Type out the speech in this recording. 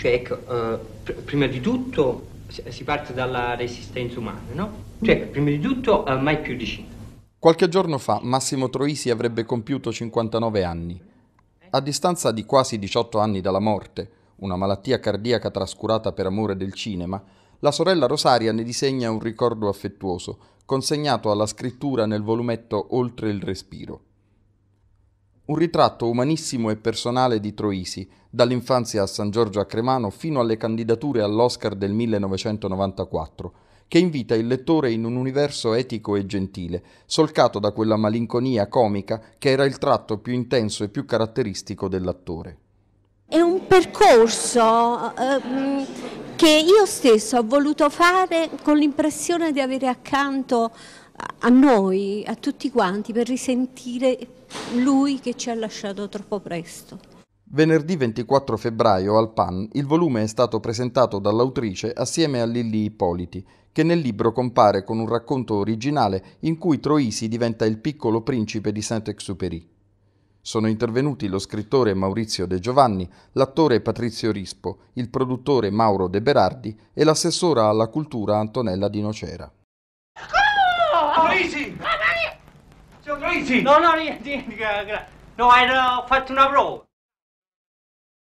Cioè, ecco, eh, pr- prima di tutto si parte dalla resistenza umana, no? Cioè, prima di tutto, eh, mai più di 5. Qualche giorno fa Massimo Troisi avrebbe compiuto 59 anni. A distanza di quasi 18 anni dalla morte, una malattia cardiaca trascurata per amore del cinema, la sorella Rosaria ne disegna un ricordo affettuoso, consegnato alla scrittura nel volumetto Oltre il respiro un ritratto umanissimo e personale di Troisi, dall'infanzia a San Giorgio a Cremano fino alle candidature all'Oscar del 1994, che invita il lettore in un universo etico e gentile, solcato da quella malinconia comica che era il tratto più intenso e più caratteristico dell'attore. È un percorso ehm, che io stesso ho voluto fare con l'impressione di avere accanto a noi, a tutti quanti, per risentire lui che ci ha lasciato troppo presto. Venerdì 24 febbraio al PAN il volume è stato presentato dall'autrice assieme a Lilli Ippoliti, che nel libro compare con un racconto originale in cui Troisi diventa il piccolo principe di Saint-Exupéry. Sono intervenuti lo scrittore Maurizio De Giovanni, l'attore Patrizio Rispo, il produttore Mauro De Berardi e l'assessora alla cultura Antonella Di Nocera. Crazy! you crazy! No, no, no, no, I uh, first number.